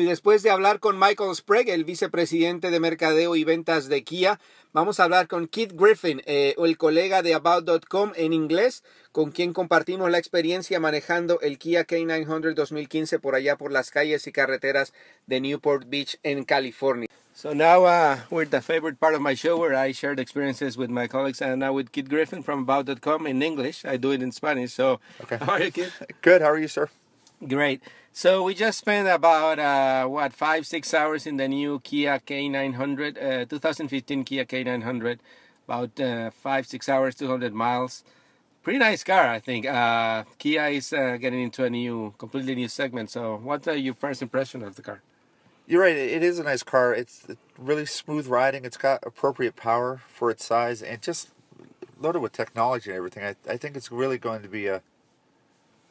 y después de hablar con Michael Sprague, el vicepresidente de mercadeo y ventas de Kia, vamos a hablar con Keith Griffin, eh, el colega de About.com en inglés, con quien compartimos la experiencia manejando el Kia K900 2015 por allá por las calles y carreteras de Newport Beach en California. So now uh, we're the favorite part of my show where I shared experiences with my colleagues and now with kit Griffin from About.com in English. I do it in Spanish. So, okay. how are you, Keith? Good. How are you, sir? Great. So we just spent about uh, what five six hours in the new Kia K900, uh, 2015 Kia K900, about uh, five six hours, 200 miles. Pretty nice car, I think. Uh, Kia is uh, getting into a new, completely new segment. So, what's your first impression of the car? You're right. It is a nice car. It's really smooth riding. It's got appropriate power for its size, and just loaded with technology and everything. I, I think it's really going to be a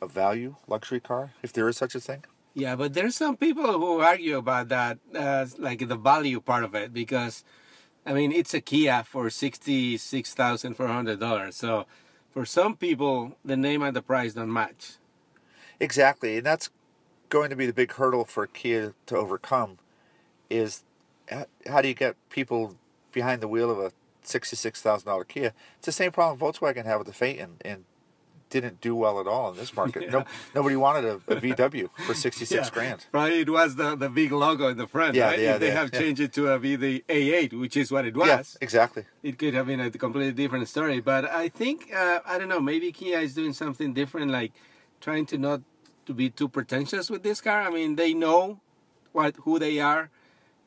a value luxury car, if there is such a thing? Yeah, but there's some people who argue about that, uh, like the value part of it, because I mean it's a Kia for sixty-six thousand four hundred dollars. So for some people, the name and the price don't match. Exactly, and that's going to be the big hurdle for Kia to overcome. Is how do you get people behind the wheel of a sixty-six thousand dollar Kia? It's the same problem Volkswagen had with the Phaeton and didn't do well at all in this market. Yeah. No, nobody wanted a, a VW for 66 yeah. grand. Right, it was the, the big logo in the front, yeah, right? Yeah, if they have changed it to a V the A8, which is what it was. Yes, exactly. It could have been a completely different story, but I think uh, I don't know, maybe Kia is doing something different like trying to not to be too pretentious with this car. I mean, they know what who they are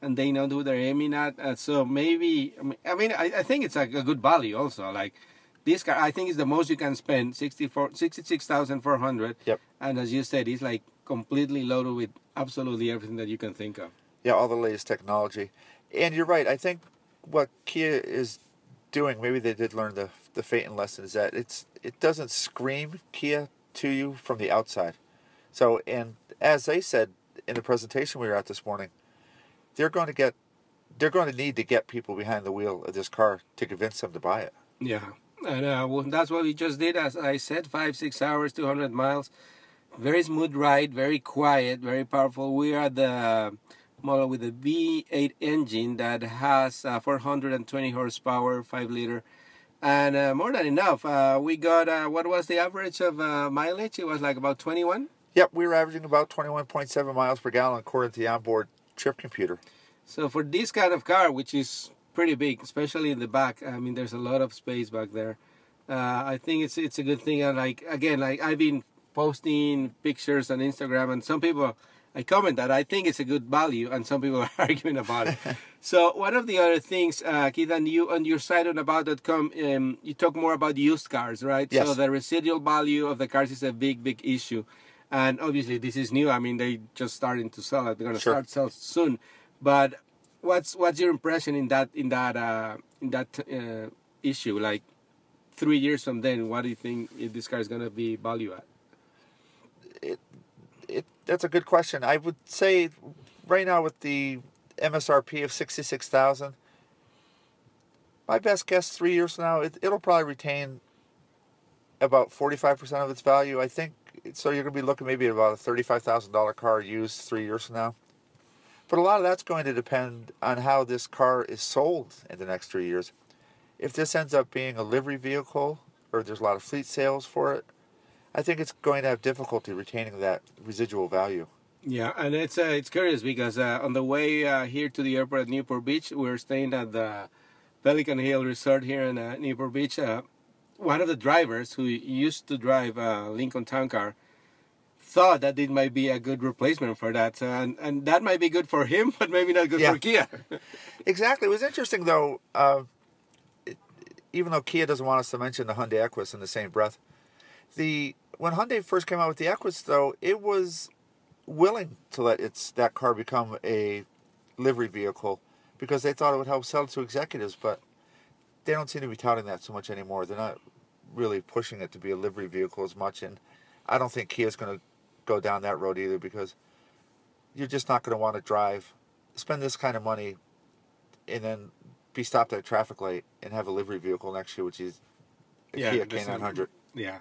and they know who they're aiming at. Uh, so maybe, I mean, I, mean, I, I think it's like a good value also. Like this car I think is the most you can spend 64 66,400 yep and as you said it's like completely loaded with absolutely everything that you can think of yeah all the latest technology and you're right I think what Kia is doing maybe they did learn the the Phaeton lesson is that it's it doesn't scream Kia to you from the outside so and as they said in the presentation we were at this morning they're going to get they're going to need to get people behind the wheel of this car to convince them to buy it yeah and uh, that's what we just did. As I said, five, six hours, 200 miles. Very smooth ride, very quiet, very powerful. We are the model with a V8 engine that has uh, 420 horsepower, 5 liter, and uh, more than enough. Uh, we got, uh, what was the average of uh, mileage? It was like about 21? Yep, we were averaging about 21.7 miles per gallon according to the onboard trip computer. So for this kind of car, which is pretty big, especially in the back. I mean, there's a lot of space back there. Uh, I think it's it's a good thing. And like again, like I've been posting pictures on Instagram, and some people I comment that I think it's a good value, and some people are arguing about it. so one of the other things, uh, Keith, and you on your site on about.com, um, you talk more about used cars, right? Yes. So the residual value of the cars is a big, big issue, and obviously this is new. I mean, they just starting to sell it; they're going to sure. start sell soon. But what's what's your impression in that in that uh, in that uh, issue? Like three years from then, what do you think this car is gonna be value at? It, it that's a good question. I would say right now with the MSRP of sixty six thousand, my best guess three years from now it, it'll probably retain about forty five percent of its value. I think so. You're gonna be looking maybe at about a thirty five thousand dollar car used three years from now. But a lot of that's going to depend on how this car is sold in the next three years. If this ends up being a livery vehicle, or there's a lot of fleet sales for it, I think it's going to have difficulty retaining that residual value. Yeah, and it's uh, it's curious because uh, on the way uh, here to the airport at Newport Beach, we are staying at the Pelican Hill Resort here in uh, Newport Beach. Uh, one of the drivers who used to drive a uh, Lincoln Town Car thought that it might be a good replacement for that, so, and and that might be good for him, but maybe not good yeah. for Kia. exactly. It was interesting though. Uh, it, even though Kia doesn't want us to mention the Hyundai Equus in the same breath, the when Hyundai first came out with the Equus, though, it was willing to let its that car become a livery vehicle because they thought it would help sell to executives, but they don't seem to be touting that so much anymore. They're not really pushing it to be a livery vehicle as much, and I don't think Kia's going to go down that road either because you're just not going to want to drive, spend this kind of money, and then be stopped at a traffic light and have a livery vehicle next year, which is a yeah, Kia K900. Yeah.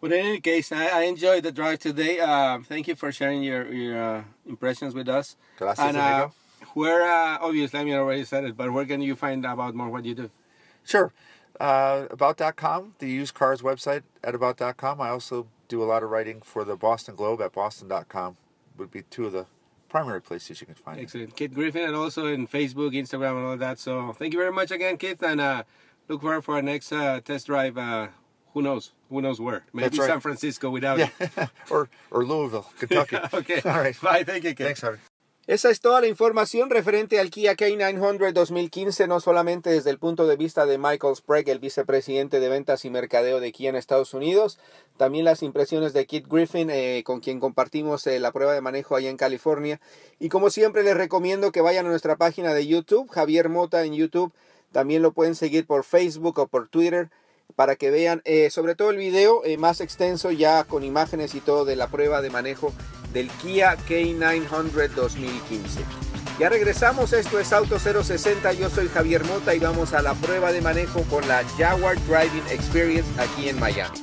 But in any case, I, I enjoyed the drive today. Uh, thank you for sharing your, your uh, impressions with us. Gracias, and, uh, Where, uh, obviously, I mean, I already said it, but where can you find about more what you do? Sure. Uh, about.com, the used cars website at about.com. I also do a lot of writing for the Boston Globe at boston.com. Would be two of the primary places you can find Excellent. It. Kit Griffin and also in Facebook, Instagram, and all that. So thank you very much again, Kit, and uh, look forward for our next uh, test drive. Uh, who knows? Who knows where? Maybe right. San Francisco without yeah. it. or, or Louisville, Kentucky. okay. All right. Bye. Thank you, Kit. Thanks, Harvey. Esa es toda la información referente al Kia K900 2015, no solamente desde el punto de vista de Michael Sprague, el vicepresidente de ventas y mercadeo de Kia en Estados Unidos, también las impresiones de Kit Griffin, eh, con quien compartimos eh, la prueba de manejo allá en California. Y como siempre les recomiendo que vayan a nuestra página de YouTube, Javier Mota en YouTube, también lo pueden seguir por Facebook o por Twitter para que vean eh, sobre todo el video más extenso ya con imágenes y todo de la prueba de manejo del Kia K900 2015. Ya regresamos, esto es Auto 060, yo soy Javier Mota y vamos a la prueba de manejo con la Jaguar Driving Experience aquí en Miami.